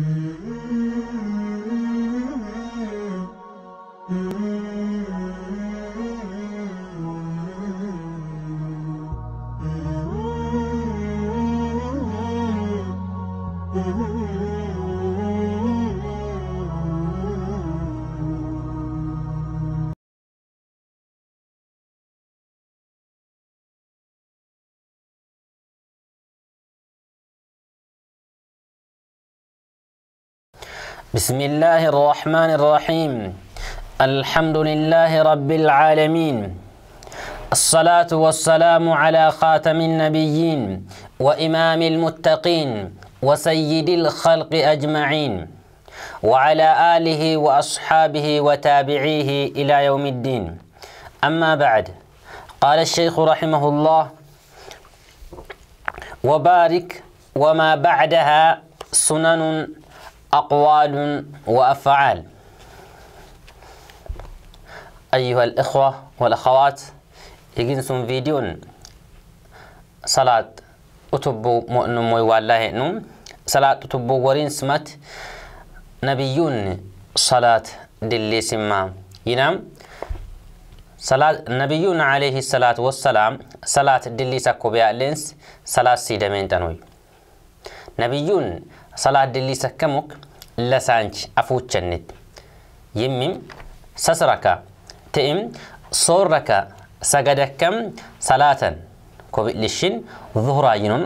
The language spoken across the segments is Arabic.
Mm-hmm. بسم الله الرحمن الرحيم الحمد لله رب العالمين الصلاة والسلام على خاتم النبيين وإمام المتقين وسيد الخلق أجمعين وعلى آله وأصحابه وتابعيه إلى يوم الدين أما بعد قال الشيخ رحمه الله وبارك وما بعدها سنن أقوال وأفعال أيها الإخوة والأخوات يجنس فيديو صلاة أتب مؤنم والله نوم صلاة أتب ورين سمت نبيون صلاة دلي سما ينام صلاة نبيون عليه الصلاة والسلام صلاة دلي سكوبيا لنس صلاة سيدمين تنوي نبيون صلاة اللي سكمك لسانش أفوتشنت يمم سسرك تئم صورك سجدكم صلاة كوبيلشين ظهرا ينون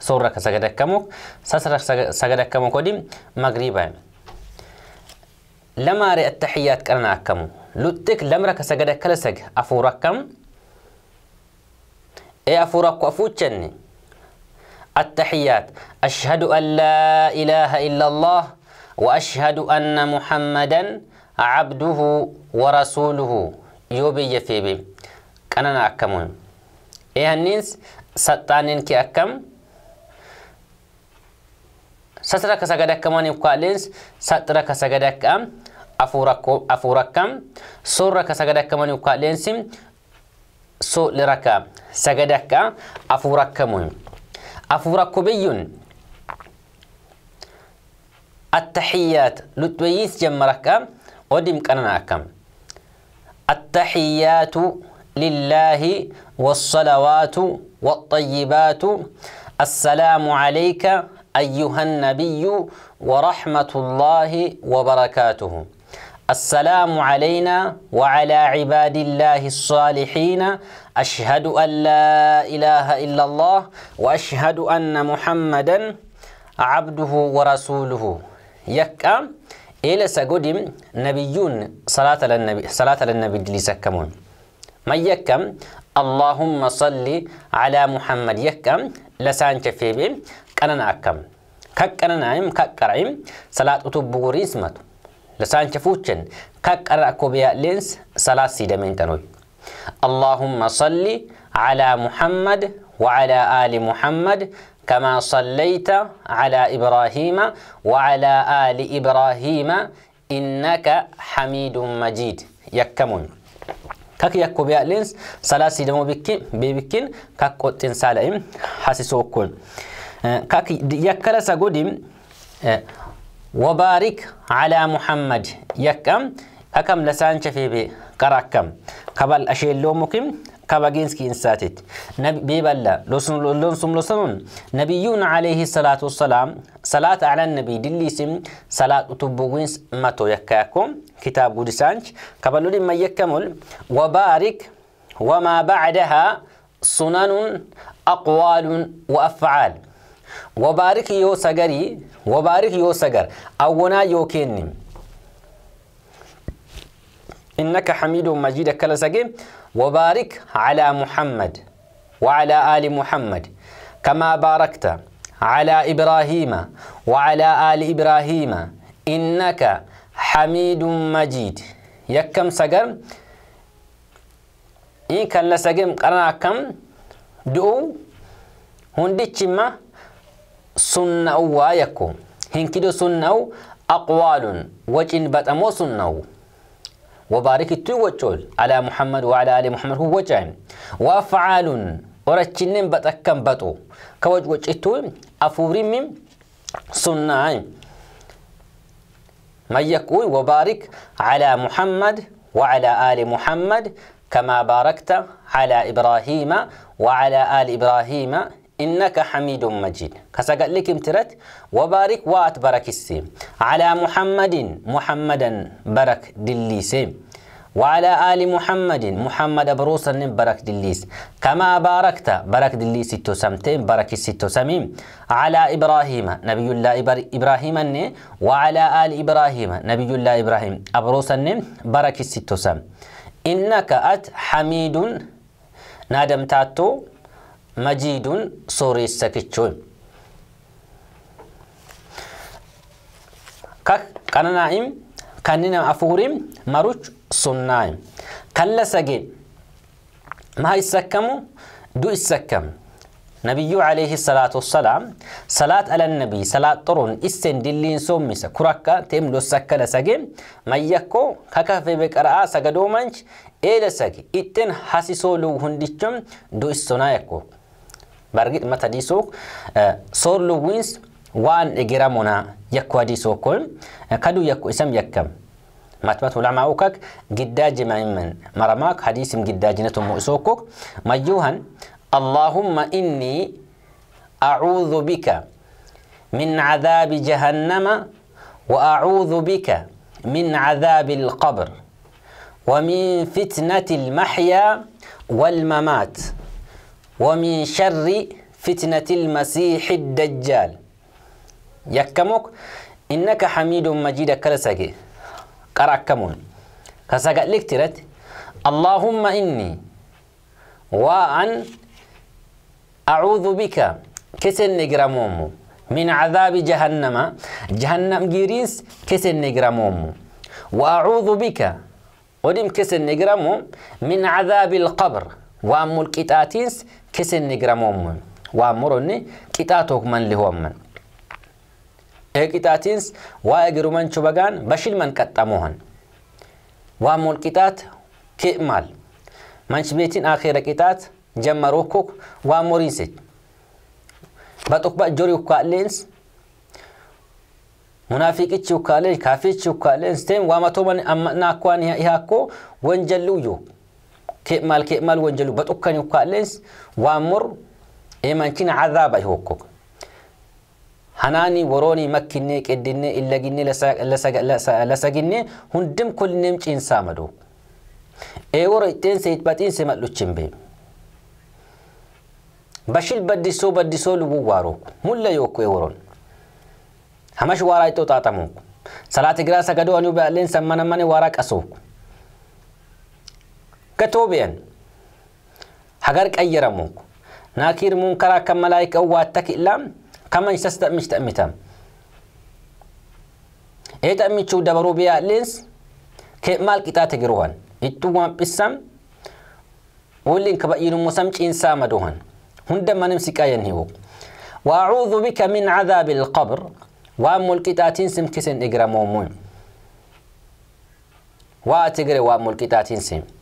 صورك سجدكمك سسرك سجدكمك ودي مغربا لما رأي التحيات كرنا كمو لتك لمرك سجدك لسج أفوركم إيه أفورك أفوتشني التحيات أشهد أن لا إله إلا الله وأشهد أن محمدا عبده ورسوله يوبي يفيبي أنا أكمل إيه النينس ستانين كي أكم سترة كسجد كمان يقالينس سترة كسجد كم أفورك أفورك كم سورة كسجد كمان يقالينس سو لركا سجد كم أفورك كمون أفورا كوبيون التحيات لتويس جمركم ودم كنناكم التحيات لله والصلوات والطيبات السلام عليك أيها النبي ورحمة الله وبركاته السلام علينا وعلى عباد الله الصالحين أشهد أن لا إله إلا الله وأشهد أن محمدا عبده ورسوله يكا إلى سجودم نبيون صلاة للنبي صلاة للنبي سكمون ما يكم اللهم صل على محمد يكم لسان كفيبي كأننا أكم كأننا أم كأكرعيم صلاة أتوب بغريسمته لسان شفوتشن كاك أراكو لينس سلاسي سيدمين تنوي اللهم صل على محمد وعلى آل محمد كما صليت على إبراهيم وعلى آل إبراهيم إنك حميد مجيد يكمون كاك يكو بيا لينس سلاسي دمو بكين بيبكين كاك قطن سالعين حاسسوكون كاك يكالا ساقودين وبارك على محمد يكم أكم لسان شفيبي كراكم كبل أشيل لومكم كباجينس كي إنساتت نبي بلا لسن لسن لسن نبيون عليه الصلاة والسلام صلاة على النبي سم صلاة تبوغينس ماتو يكاكم كتاب قدسانش كبل لما يكمل وبارك وما بعدها سنن أقوال وأفعال وبارك يو سجري وبارك يو سجر أونا يو كيني إنك حميد مجيد كلا سجيم وبارك على محمد وعلى آل محمد كما باركت على إبراهيم وعلى آل إبراهيم إنك حميد مجيد يكم سجر إن كلا سجيم قرنا كم دو هندي سنو وايكو هنكدو سنو أقوال وجن بتمو سنو وبارك تو وجول على محمد وعلى آل محمد هو وجن وأفعال ورچنن بتكم بتو كوج وجه أفوري من سنة ما يقول وبارك على محمد وعلى آل محمد كما باركت على إبراهيم وعلى آل إبراهيم إنك حميد مجيد كسقل لك امترت وبارك وات برك السيم على محمد محمدا برك دليسيم وعلى آل محمد محمد بروسا برك دليس كما باركت برك دليس ستو سمتين برك ستو سميم على إبراهيم نبي الله إبر... إبراهيم وعلى آل إبراهيم نبي الله إبراهيم أبروسا برك ستو سم إنك أت حميد نادم تاتو majiiduun sooressa kichuun. Qananaa'im kanneen afuurim maruch sunnaa'im. Kalla sagee maa isakkamu du isakkamu. نبي عليه الصلاة والسلام صلاة على النبي صلاة طرون إسن دلين سوميسا كركا تم لو سكلا سجم ما يكو كاكا في بكرا سجدو منش إلى سجي إتن حسيسو لو هندشم دو إسونا يكو برقيت متى دي سوق صور لو وان إجرامنا يكوا دي سوكل كادو يكو اسم يكم ماتمات ولعما وكك قداج ما إمن مرماك حديث قداج نتم مؤسوكك مجوها اللهم إني أعوذ بك من عذاب جهنم وأعوذ بك من عذاب القبر ومن فتنة المحيا والممات ومن شر فتنة المسيح الدجال يكمك إنك حميد مجيد كرسك كركمون كسك لكترت اللهم إني وأن أعوذ بك كسن نجرموم من عذاب جهنم جهنم جيريس كسن نجرموم وأعوذ بك ودم كسن نجرموم من عذاب القبر waan mul qixaatiins kisinni giramoomman waan muronni qixaa tookman lihoomman ee qixaatiins waa'ee giruman chubagaan bashilman qaxxamohan waan mul qixaat ki'maal manch beetiin akhiira qixaat jamma rukkuk waan muriinsit baxukba jori ukkaa'leens munaafiqichi ukkaa'leen kaafichi ukkaa'leen steen waamatoman amma'naa akkwaan ihaakko wanjalluuyyuu كمال كمال وانجلو بتوكن يقالنس وامر إيمانكين عذاب يهوكك هناني وروني مكني كدني إلا جني لسا لسا لسا لسا جني هندم كل نمش إنسان مدو إيه ورئتين سيتباتين سمعلو تشمبي بشيل بدي بديسو لبو وارو ملا يوكو إيه ورون همش وارايتو تاتموك صلاة جراسة قدو أنو بألين سمنا مني وراك أسوك كتوبين هجر كأيرا مونك ناكير منكرا كملايك أو واتك إلام كما يستمت مش تأمتام إيه شو دبرو بيا لينس كي مال كتاتي جروان إتوان بسم ولين كبأيين مسامج إنسا مدوهن هند ما نمسك أيه هو وأعوذ بك من عذاب القبر وأمول كتاتين سمكسن إجرامومون وأتجري وأمل كتاتين سمكسن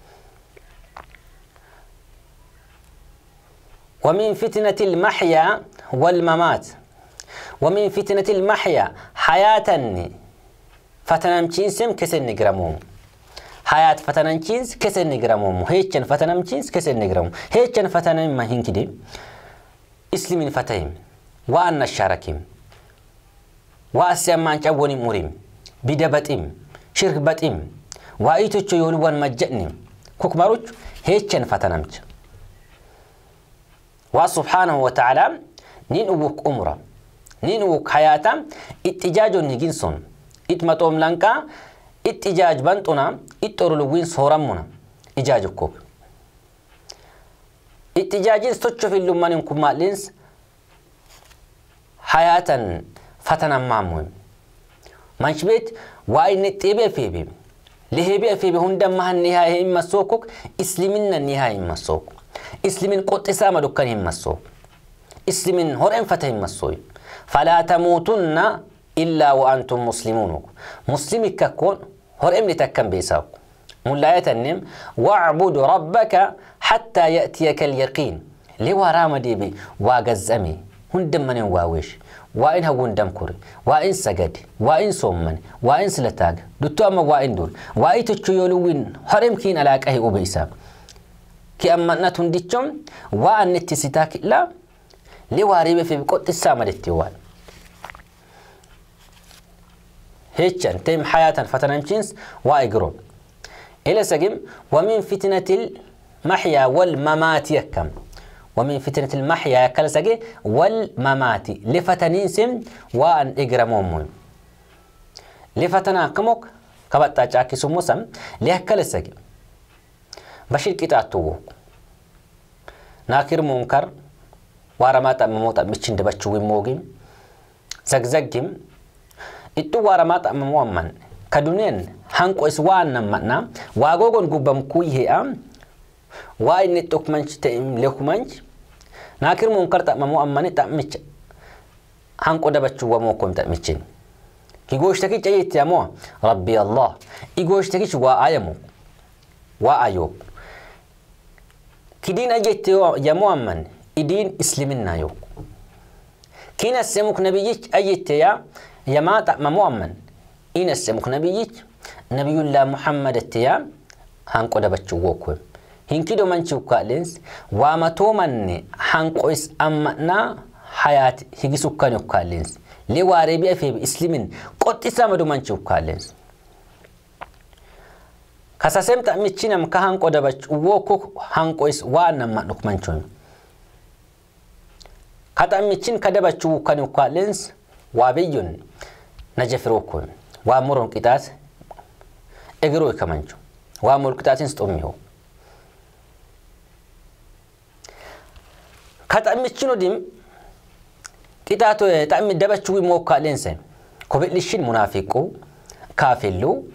ومن فتنة المحيا والممات ومن فتنة المحيا حياة فتنمچينسم كسن نقرموم حياة فتنمچينس كسن نقرموم هيتشن فتنمچينس كسن نقرموم هيتشن فتنة ما كده إسلم فتيم وأن الشاركيم وأسيام ما نشاوني مريم بدبتيم شرك بتيم وأيتو تشيولوان مجأنيم كوكماروش هيتشن فتنمچ وسبحانه وتعالى نينوك أمرا نينوك حياتا اتجاج نيجنسون اتمتوم لانكا اتجاج بنتنا اترولوين صورمنا اجاجكوك اتجاج ستوتشو في اللمان كما لينس حياتا فتنا مامون مانش بيت واي نتيبي فيبي لهيبي فيبي هندم مهن نهاية اما سوكوك اسلمنا نهاية اما سوكوك إسلمين قد إسامة دكان همسو إسلمين هرين فتح همسو فلا تموتن إلا وأنتم مسلمون ككون كون هرين لتكن بيساو ملايات النم واعبد ربك حتى يأتيك اليقين لوا رام ديبي واغزامي هندم من واويش وإن هون كوري وإن سجد وإن صمن وإن سلتاج دتو أما وإن دول وإن تشيولوين هرم كين على أهي أبيساب كي أمنا تنديشم وأن التسيتاك لا لواريب في بقوت السامر التوان هيتشان تيم حياة فتنة مشينس وإجرون إلى سجم ومن فتنة المحيا والممات يكم ومن فتنة المحيا كل سجي والممات لفتنين سم وأن إجرمومون لفتنة كموك كبتا جاكي سموسم لهكل سجم በሽልቂጥ አትዎ ናኪር ሙንከር ዋረማ ጠምሞ ጠምች እንደበችው ይሞጊም ዘግዘግም እጡ ዋረማ ጠምሞ አመን ከዱኔን hanqo is waan nammanna waagogon gubbamkuu yihe'a waa inni xukmanchi ta'im lekumanchi naakir munkar xa'mamuu ammani xa'micha hanqo dabachuu wamoo kom xa'michin igooshtaki cayetti amoo rabbi allah igooshtaki waa ayamu waa ayoob كدين أجت يا مؤمن إدين إسلمنا يوك كين السمك نبيك أجت يا يا ما ما مؤمن إن السمك نبيك نبي الله محمد التيا هنقو دبتشو وكوي hinkido manchu kalens wamatomanne hanqois ammatna hayat higisukkanyo kalens le warebi afeb islimin qottisa madu manchu kalens kasasem nam kasaseem ta'amichi namka hanqo dabach uwwoku hanqois waan namma dhukmanchun ka ta'amichin ka dabachu kan ukkaaleens waa biyyun najafirokun waa muron qixaas egiroo ikamanchu waa mul qixaasins xummihu ka ta'amichin odim qixaato ta'ami dabachuu immoo ukkaaleense kobedhishin munaafiquu kaafilluu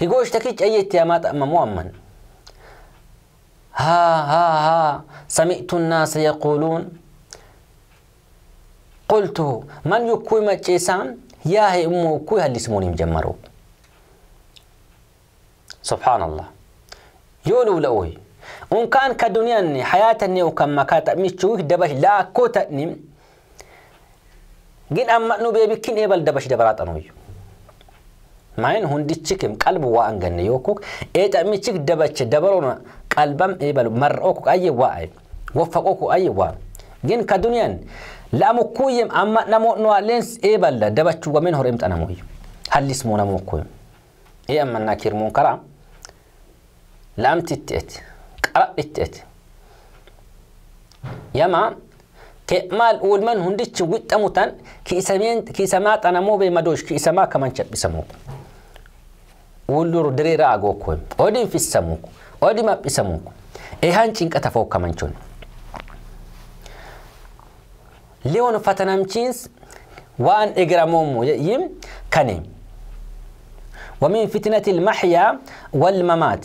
في تكيج أي اتيامات أما مؤمن ها ها ها سمعت الناس يقولون قلت من يكوي ما تشيسان يا هي أمو كوي هل اسموني مجمرو سبحان الله يولو لأوي إن كان كدنيا حياتني وكم مكات مشوك دبش لا كوتني جن أما نبي بكين ايبل دبش دبرات أنوي Maayin hundichikim qalbu waa hanganne yookuuk eecamichik dabache dabaroona qalbam eebalu mar'ooku ayye waa'e waffaqooku ayye waa gin ka duniyaan la'amu kuuyyem amma namoo nuwaaleens eeballa dabachuuwamen hor emxanamuuyyu hallis moo namoo kuuyyem ee amma naakir munkaraa la'amtitti eti itti eti yamaa ke maal uulman hundichi wixxamutan kiisamaa xanamoo beemadoosh kiisamaa kaman chadhisamoo wulluru diriiraa agookkoo odin fissamuuku odi maphisamuuku ehan cinqata fookkamancun liwon fatanamchiins waan egramoomu yim kane ومن فتنة المحيا والممات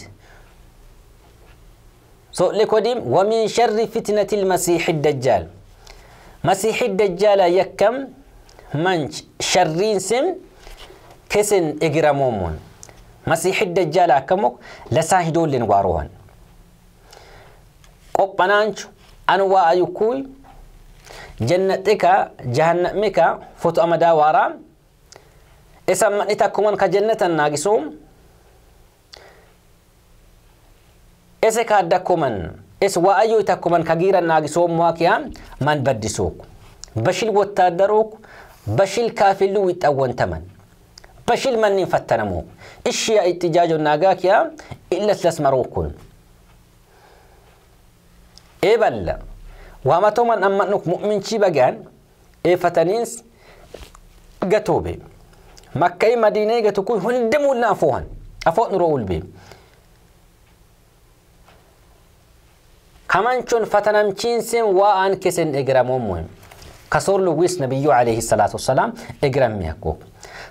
سو لكوديم ومن شر فتنة المسيح الدجال مسيح الدجال يكم منش شرين سم كسن إجرامومون مسيح الدجال أكمك لساهدون لنواروهن قبنانش أنواع يقول جنتك جهنمك فتو أمدا وارا إسم نتاكمان كجنة الناقسوم إسك هدكمان إس وأيو تكمان كجير الناقسوم واكيا من بدسوك بشل وتادروك بشيل كافلو يتأون تمن بشيل من فتنمو إيش يا اتجاج الناقاك يا إلا تسمروكن إيه بلا وما تومن أما أنك مؤمن شي بقان إيه فتنينس قتوبي مكة مدينة قتوكون هندموا لنا أفوهن أفوهن رؤول بي كمان شون فتنم چينسين وان كسين إقرامون مهم كسور لويس نبيو عليه الصلاة والسلام إقرام ميكوك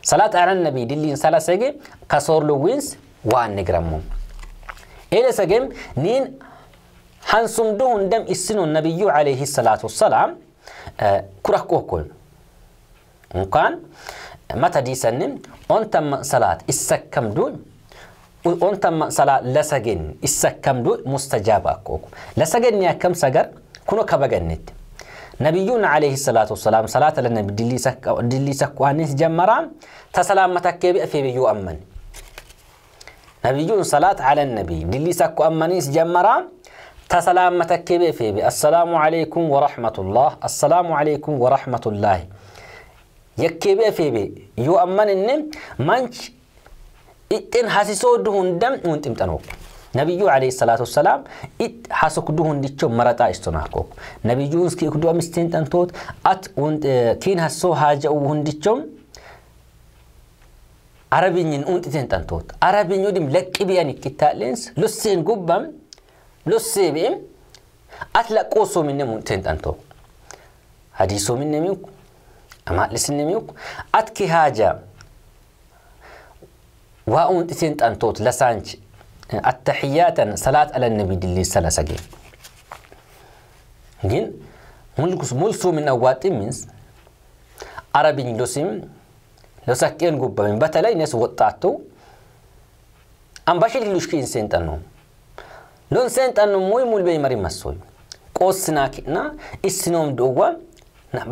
صلاة على النبي دلين صلاة سجى كسور لوينس وان نجرمهم إلى سجم نين هنسم دون دم السن النبي عليه الصلاة والسلام آه كره كوكل مكان متى دي سنم أنتم صلاة السكم دون أنتم صلاة لسجن السكم دون مستجاب أكوكم لسجن يا كم سجر كنوا كبجنت نبيون عليه الصلاة والسلام صلاة لنا بدلي سك دلي سك وانس جمرا تسلام متك في بيو أمن نبيون صلاة على النبي دلي سك وانس جمرا تسلام متك في بي السلام عليكم ورحمة الله السلام عليكم ورحمة الله يكيب في بي يؤمن النم منش إتن حسيسو دهون دم وانتم تنوكم نبيو عليه الصلاة والسلام إت حسكدوهن ديشو مرتا استناكو نبيو اسكي اكدو امستين تنتوت أت وند كين هسو هاجا وهن ديشو عربيين وند تين تنتوت عربيين يدم لك بيان كتالينس لسين قبم لسي بيم أتلا قوسو من نمون تين تنتو حديثو من نميوك أما لسن نميوك أتكي هاجا وأون تين تنتوت لسانش التحيات صلاة على النبي دلي سلاسجي جين ملسو من أوقات منس عربي لسم لو سكين قبة من بتلا ناس وطعتو أم باشي للوشكين سنت أنو لون سنت أنو موي مول بي مري مسوي قوسنا كنا اسنوم دوا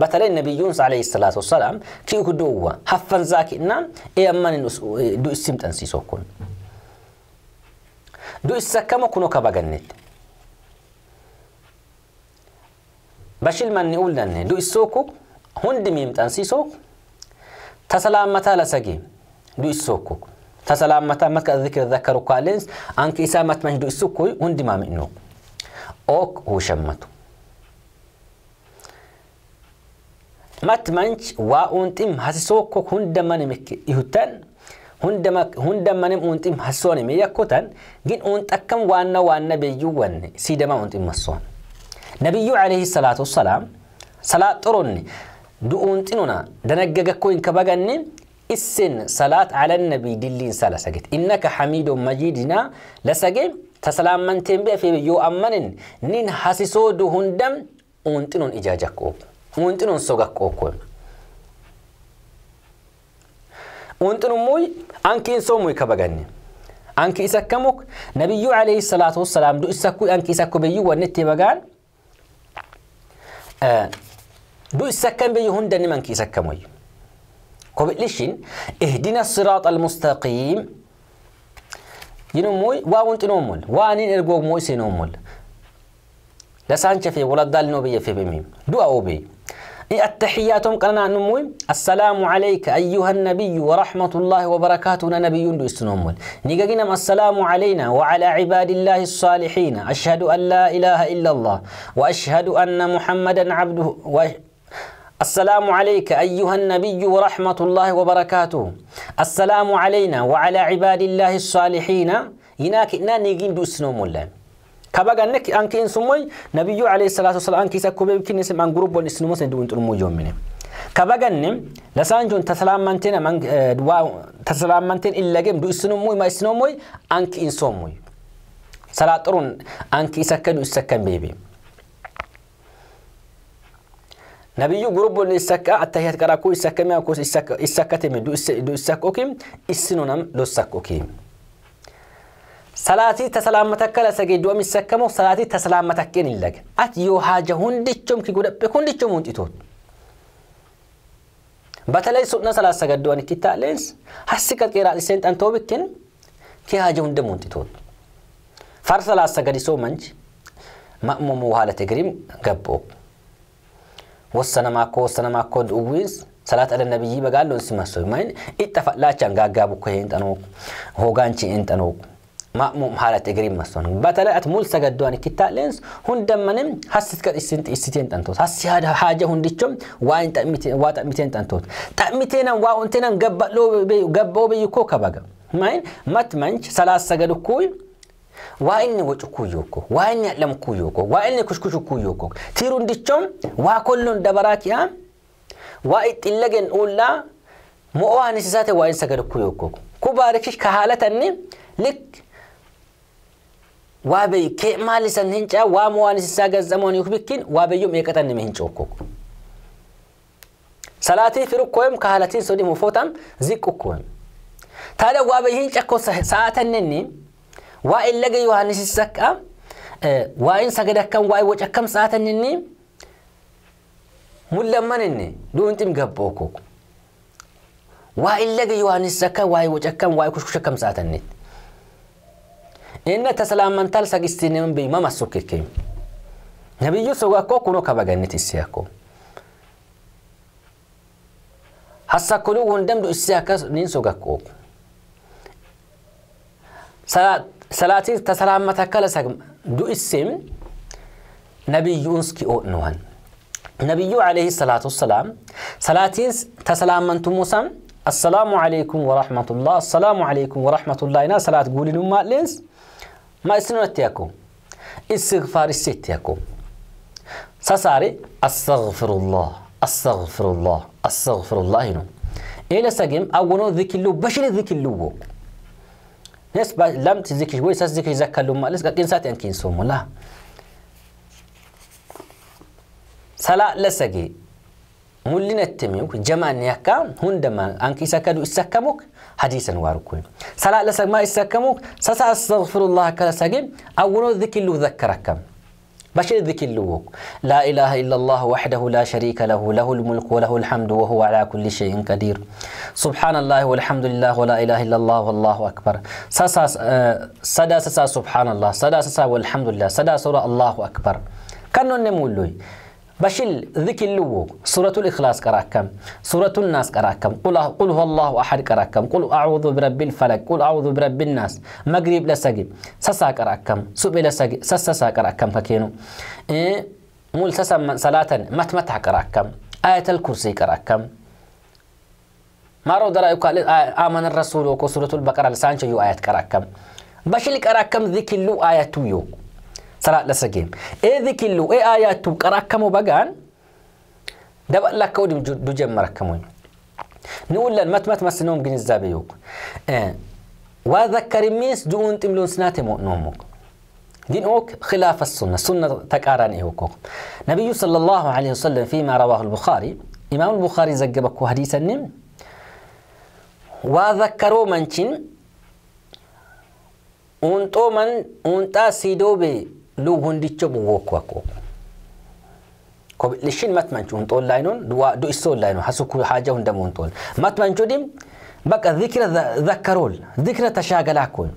بتلا النبيون عليه الصلاة والسلام كيو دوا حفن زاكنا إيه أمان دو اسم تنسيسو كون du'issakkamoo kunoo kaba gannette. Bashil manni uullanne du'issooku hundi miimxansiisoo tasalaammata lasagee du'issooku tasalaammata matka zikir zakaru kaaleens anki isaa matmanyi du'issukku hundi maami'nuu ok huushammatu. matmanch waa uunxim hasisoo kok hunda mana mekke ihutan hundamanam untim hassonim yakkutan gin untakkam waanna waanna beeyyuwwan sidama untim massoon nabiyyu alayhi salaatu wassalaam salaa xoronni du'uunxinuna danaggaggakko hin kabaganne isin salaat ala nabii dilliin sala saget innaka hamiidun majiidina lasage tasalaamanteen beefe yoo ammanin nin hasisoodu hundam unxinun ijaajakkoob unxinun sogakkookkoo وانتن ونتنموي أنك موي كبغاني أنك اسكموك نبيو عليه الصلاة والسلام دو إسكو أنك إسكو بيو ونتي بغان آه دو إسكم بيو هندني منك إسكموي كوبلشين اهدنا الصراط المستقيم ينموي واونتنومول وانين إرغوموي سينومول لسانشفي ولا نوبيه في بميم دو أوبي التحيات قلنا نموي السلام عليك أيها النبي ورحمة الله وبركاته نبي دوستنمول نيجينا السلام علينا وعلى عباد الله الصالحين أشهد أن لا إله إلا الله وأشهد أن محمدا عبده و... السلام عليك أيها النبي ورحمة الله وبركاته السلام علينا وعلى عباد الله الصالحين هناك إنا نيجين دوستنمول كبغانك انك انسمي نبي عليه الصلاه والسلام انك سكوبي يمكن اسم ان جروب ونسنمو سندون ترمو يومين كبغانم لسانجون تسلامنتين من دوا تسلامنتين الا جم دو اسنمو ما اسنمو انك انسمي سلاطرون انك يسكن يسكن بيبي نبيو جروب السكا التهيات كراكو السكا ما كوس السكا السكا تمدو السكا اوكي السنونم لو السكا اوكي ሰላቲ ተሰላመተከ ለሰጌ ዶ የሚሰከመው ሰላቲ ተሰላመተኬን ይለግ አት የውሃጀ ሁንድቾም ኪጉደጴ ሁንድቾም ውንጢቶት በተለይ ሱነ ሰላሰገድዋን ኪታሌንስ ሀሲ ቀጥቄራ ሴን ጠንቶብክን ኪያጀ ሁንድም ውንጢቶት ፈር ሰላሰገድ ሶ መንጅ መእሞሙ ውሃለት እግሪም ገቦ ወሰነማኮ ወሰነማኮ ድውዊንስ ሰላት አለ ነብይ በጋሎን ሲመስል ማይን ኢጠፋላቻን ጋጋቡ ኮሄን ጠኖ ሆጋንቺ ማእሙም ሀረት እግሪ መስቶን በተለይ ሙል ሰገዷን ኪታለንስ ሁንደመንም ሀስት ከጥስን ጠንቶት ሀስ ሀጀ ሁንዲቾም ዋ ጠሚቴን ጠንቶት ጠሚቴነን ዋ ንቴነን ገበኦ ብይ ከበገ ማይን መት መንች ሰላስ ሰገድ እኩይ ዋይኒ ወጭ እኩዩ እኮ ዋይኒ ያለም እኩዩ እኮ ዋይኒ ኩሽኩሽ እኩዩ እኮ ቲሩ እንዲቾም ዋ ኮሎን ደበራኪያ ዋ ጢለገን ኡላ ሞኦዋ ንስሳቴ ዋይን ሰገድ እኩዩ እኮ ኩባርክሽ ከሃለተኒ ልክ وابي كي مالسن هنچا واموانس ساغزمون يخبكين وابي يوم يقتن من هنچوكو صلاتي في ركوم كهالتين سودي مفوتم زيك كوم تالا وابي هنچكو ساعتنني وإن لقى يوحنس السكا وإن سجدكم آه، وإن وجهكم ساعتنني ملمنني دون تم قبوكو وإن لقى يوحنس السكا وإن وجهكم وإن كشكم ساعتنني إن تسلام من تلسا سجستين بي ما مسوك كيم نبي يسوع كو كنو كبعن تسياكو هسا كلو هندم دو إسياكا نينسوك كو سلا سلاتي تسلام متكلا سج دو إسم نبي يونسكي أو نوان نبي عليه الصلاة والسلام سلاتي تسلام من تموسم السلام عليكم ورحمة الله السلام عليكم ورحمة الله إنا سلات قولي نمات لينس മത്സ്യനത്യാക്കും ഇസ്ഫാർ ഇസ്യത്യാക്കും സസാറി അസ്സഗ്ഫിറുല്ലാ അസ്സഗ്ഫിറുല്ലാ അസ്സഗ്ഫിറുല്ലാഹിനും إلى سجم أو نو ذيك اللو بشر ذيك اللو ناس لم تذيك وي ساس ذيك يذاك ما لسه كين سات يمكن لا سلا لسجي يكا هون jamaanni akka سكادو anki حديثا واركوي isakkamuk لسك ما salaa سسا أستغفر الله كلا kala أولو ذكي اللو ذكرك بشر ذكي اللووك لا إله إلا الله وحده لا شريك له له الملك وله الحمد وهو على كل شيء قدير سبحان الله والحمد لله ولا إله إلا الله والله أكبر سسا سدا سسا سبحان الله سدا سسا والحمد لله سدا سورة الله أكبر كانوا نمولوي بشل ذك اللو سورة الإخلاص كراكم سورة الناس كراكم قل أه- قل هو الله أحد كراكم قل أعوذ برب الفلك قل أعوذ برب الناس مغرب لسجي سسا كراكم سب لسجي سسا سا كراكم ككينو إيه مول سسا صلاة مت مت كراكم آية الكرسي كراكم ما رود درا يقال آمن الرسول وكسورة البقرة لسانش يو آية كراكم بشل كراكم ذك اللو آية يوك سلا لسقيم إيه ذكيلو إيه آيات كراكمو بقان دب لا كودم دجم مركمون نقول لن مات مات مت سنوم جن الزابيوك إيه وذكر ميس دون تملون سناتي مؤنوموك دين أوك خلاف السنة سنة تكاران إيوكوك نبي صلى الله عليه وسلم فيما رواه البخاري إمام البخاري زجبك حديثا نم وذكروا منشن أنتو من أنتا بي لو lugun dicho buwoko ako ko lishin matmanchu hun لينون lainon دو du لينون حسوا كل حاجة هندمون damun tol matmanchu dim بقى ذكر ذكرول ذكر أكون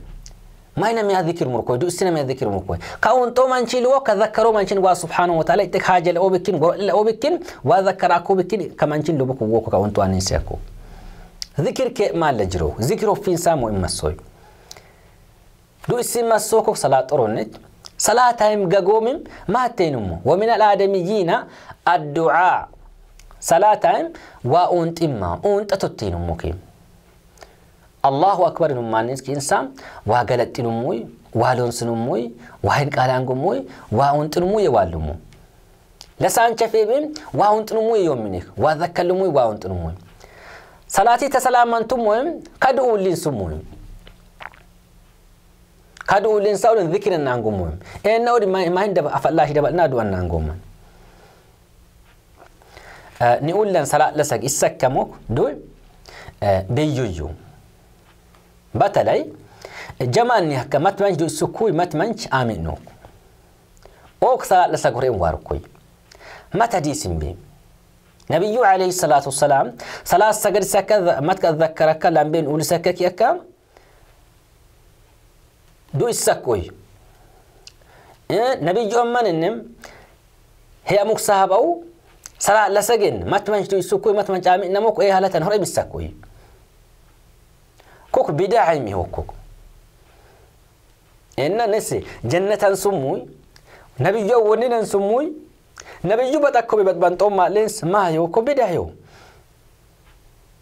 ما هنا ينمي ذكر مركوي دو سينمي ذكر مركوي كون تو مانشي لو كذكروا مانشين وا سبحانه وتعالى تك حاجه لو بكين لو بكين وذكر أكو بكين كمانشين لو بكو وكو كون تو أنسي أكو ذكر كي ما لجرو ذكر في انسان إما سوي دو اسم سوكو صلاه طرونت صلاتهم قاقومم ما هتينمو ومن الآدميين الدعاء صلاتهم وأنت إمام أنت تتينمو كيم الله أكبر نما نسك إنسان وقالت نموي والون سنموي وهن قالان قموي وأنت نموي والمو لسان شفيبين وأنت نموي يوم منك وذكر نموي وأنت نموي صلاتي تسلام أنتم مهم قد أولين سموهم kadu ulin saulin zikirin na ngomon en na odi mahin da afalla shi da na duwan na ngomon ni ulin sala lasak isakkamu dul beyoyo batalai jama'an ni hakka matmanj du sukui matmanj aminu ok sala lasak war warkoi mata disimbe نبي عليه الصلاة والسلام صلاة سجد سكا متك ذكرك لم بين أول سكك يكام du'issakkooy nabiyyu ammaninnim he'amuk sahaba'u saraa lasagen matmanch du'issukkoy matman caami namok ee halatan hor ebissakkoy kok bidaacaymi hokkok ennanes jannatan summuy nabiyyu awwaninan summuy nabiyyu baxakkobe badbanxommaalleens maayo hokko bidaayo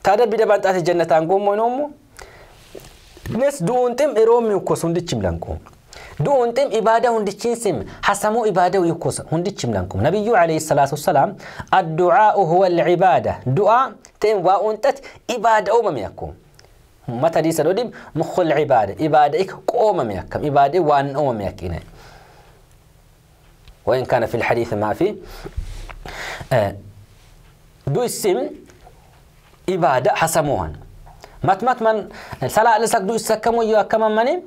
taada bida banxaate jannataan gommoynoomoo نس دونتم إرومي وكوس لانكو لانكم دونتم إبادة هندتشين سم حسمو إبادة ويكوس هندتشم لانكم نبي عليه الصلاة والسلام الدعاء هو العبادة دعاء تم وانتت إبادة أمميكم متى دي سنودم مخل عبادة إبادة إك قوم ميكم إبادة وان أمميكين وإن كان في الحديث ما في آه دو السم إبادة حسموهن matmatman salaalessak du issakkamo yoakkamamani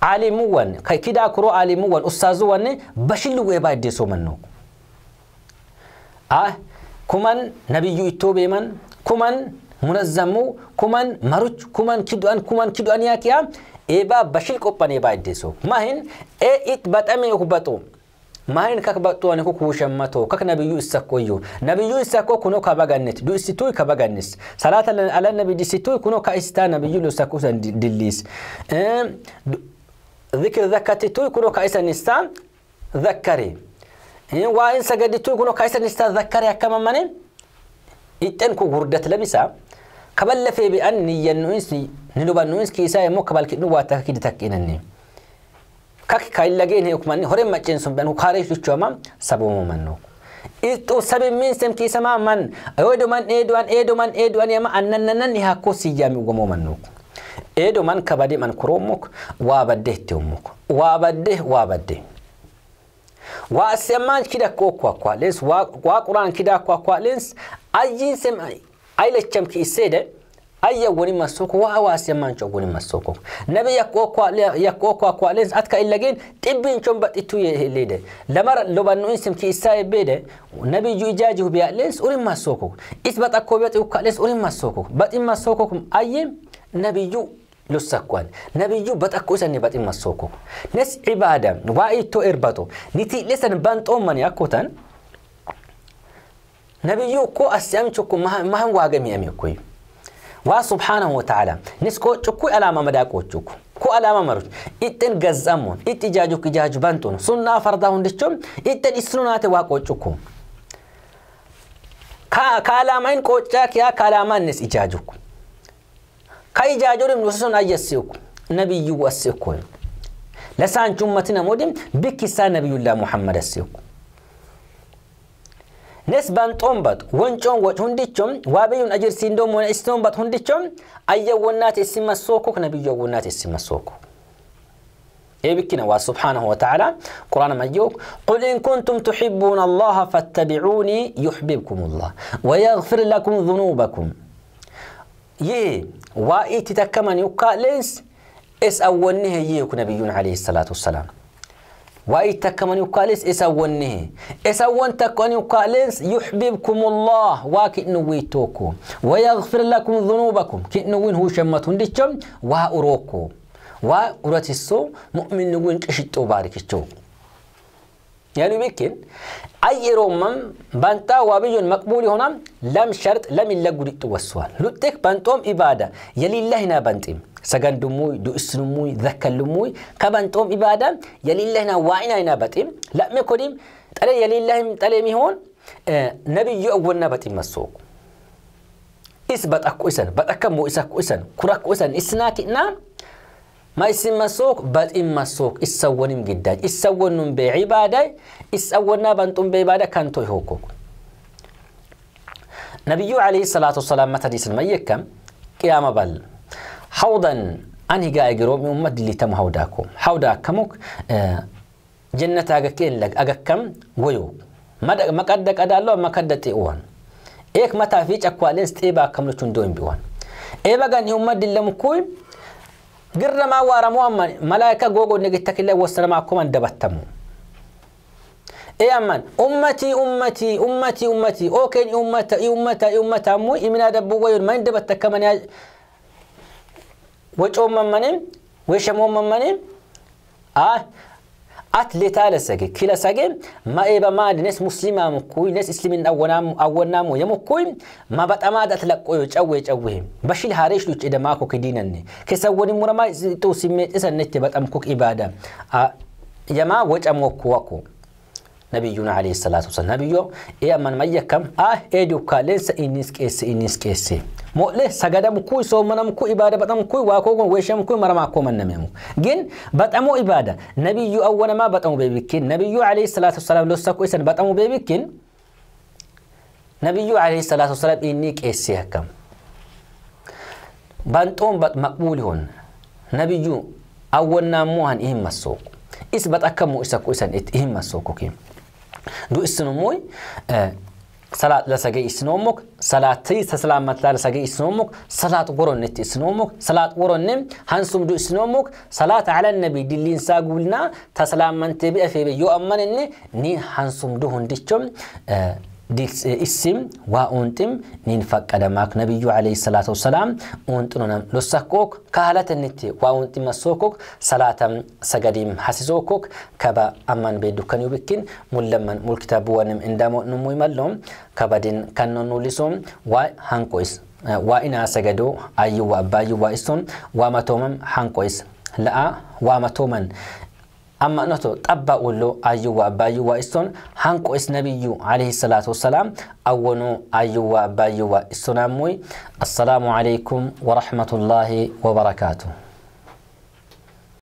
alimuwan ka kidaa kuro alimuwan ustaazuwanni bashillu gu'ee baa iddee soomannu kuman nabiyyu ittoo beeman kuman munazzamu kuman maruch kuman kidu'an kuman kidu'an yaakiya eebaa bashil qophan eebaa iddee soo mahin ee it baxamee hubatu maaliin kak baxxuwan ku kuu shammato kak nabiyyuu isa koyyuu nabiyyuu isa koo kunoo ka bagannet du isituu ka bagannis salaata ala nabi disituu kunoo ka istaa nabiyyuu isa kuu san dilliis dhikir zakkatituu kunoo ka isan istaa zakkari waa in sagadituu kunoo ka isan istaa zakkari akkama mane ixxen ku gurdat lamisa kaban lafee bi'an niyyannu insi ni dhubannu insi kiisaa immoo kabalkidhu waa takka kidi takkiinanni. كك كايلجين هيك مني هرم ما تجنسون بأنه خارج للشوامم سبوم منه إتو سبب من سم كيسا ما من أيدو من أيدو من أيدو من أيدو من يما أننا نني هكو سيجامي وجمو منه أيدو من كبدي من كرومك وابده تومك وابده وابده واسمان كده كوكوا كوالنس وقرآن كده كوكوا لنس أجين سم أيلة كم كيسيده ayya wani masoko waa hawaasi mancho wani masoko nabi yakko kwa yakko kwa kwa lens atka illagin tibbin chomba titu yelide lamar lobannu insim ki isa ebede nabi ju ijaji hu biya lens urin masoko isbat akko biya ukka lens urin masoko bat imma soko kum ayye nabi ju lusakwan nabiyu batakku isanni batin masoko nes ibada wa'i to irbato niti lesan bantoman yakotan nabiyu ko asyam chukku mahan waagami ami koyu وسبحانه وتعالى نسكو تكو علامة مداكو تكو كو علامة مروج إتن جزامون إتن جاجو كجاج بنتون سنة فردهون دشتم إتن إسنونات واقو تكو كا كلامين كوتشاك يا كلامان نس إجاجوك كاي جاجو رم أجسيوك نبي يوسيوك لسان جمتنا مودم بكسا نبي الله محمد السيوك نسبان تومبات ونچون وجهنديكم وابيون أجر سيندوم ون استومبات هنديكم أي ونات اسم السوكو كنبي ونات اسم مسوكو اي بكنا وا سبحانه وتعالى قرآن مجوك قل إن كنتم تحبون الله فاتبعوني يحببكم الله ويغفر لكم ذنوبكم ي وإيتي تكمن يوكا ليس إس أولنه يكون نبيون عليه الصلاة والسلام واي تكمن يقالس اسونه اسون تكون يقالس يحببكم الله واكن ويتوكو ويغفر لكم ذنوبكم كن وين هو شمتون ديچم وا اوروكو وا اورتسو مؤمن وين قشطو باركيتو يعني بكن اي رومم بانتا وابي مقبول هنا لم شرط لم يلقوا توسوال لوتك بانتوم عباده يلي الله هنا بانتم سجن دموي دوس نموي ذكى لموي كابان توم إبادة يلي لنا وعينا إنا باتيم لا ميكوديم تلا يلي لهم تلا ميهون آه، نبي يؤول نباتي مسوق إثبت أكو إسن بات أكمو إس أكو إسن كراكو إسن إسناك إنا ما إسن مسوق بات إم مسوق إسوونم جدا إسوونم بعبادة إسوونا بانتم بعبادة كانتو يهوكو نبي عليه الصلاة والسلام متى ديسن ما يكم بل حوضا أني قاعد قرومي ومد اللي تم هوداكم هودا كموك آه جنة أجاكين لك أجاكم ويو ما قدك أدالو ما قدت إيوان إيك ما تعفيج أكوالين ستيبا كملتون دوين بيوان إيبا غاني ومد اللي مكوي قرر ما وارا مؤمن ملايكة قوقو نجتك الله وسلم معكم أن دبتمو ኤያማን ኡመቲ ኡመቲ ኡመቲ ኡመቲ ኦኬን ኡመተ ኡመተ ኡመታሙ ኢሚና ደብወዩን ማን ደበተ ከመን وشوممانين وشموممانين آه أتلتا لسجى كلا سجى ما إبا ما الناس مسلمة مكوي ناس إسلامين أولنام أولنام ويا مكوي ما بات أما دات لك أوج بشيل هاريش لوج إذا ماكو كدينني كسووني مرة ما توسمت إذا نتبت أمكوك إبادة آه يا ما وجه أمكوكو نبينا عليه الصلاة والسلام نبيه إيه من ميكم آه إيدو كالنس إنس كيس إنس كيس مؤله سجدا مكوي سو منا مكوي إبادة بدأ مكوي واكو ويش مكوي مرة معكو من نمو جن بدأ مو إبادة نبيه أول ما بدأ مو بيبكين نبيه عليه الصلاة والسلام لو سكو إسن بدأ مو بيبكين نبيه عليه الصلاة والسلام إني كيس يحكم بنتون بد مقبول هون نبيه أول ناموهن إهم السوق إثبت أكمو إسكو إسن إهم السوق كيم دو استنموي آه صلاة لسجى إسنومك صلاة تي سلام متلا لسجى إسنومك صلاة قرن نت إسنومك صلاة قرن نم هنسوم دو إسنومك صلاة على النبي دلين ساقولنا تسلام من تبي أفي يو أمن إني ني هنسوم دو هندشم آه ዲስም ዋ ኡንጢም ኒን ማክ ነቢዩ ለ ሰላት ወሰላም ኡንጢኖነም ሎሳኮክ ካህለትኒት ዋ ኡንጢም መሶኮክ ሰላተም ሰገዲም ሐሲሶኮክ ከበ አማን ቤዱ ከንዩ ብኪን ሙለመን ሙልኪታቡወንም እንዳመኑሙ ይመሎም ከበድን ከነኑ ሊሶም ዋ ሃንቆይስ ዋ ኢና ሰገዶ ኣይዋ አባዩዋ ኢሶም ዋ መቶምም ሃንቆይስ ለአ ዋ መቶመን أما نتو تبا ولو أيوا بايوا إستون هانكو إس نبيو عليه الصلاة والسلام أونو أيوا بايوا إستون أموي السلام عليكم ورحمة الله وبركاته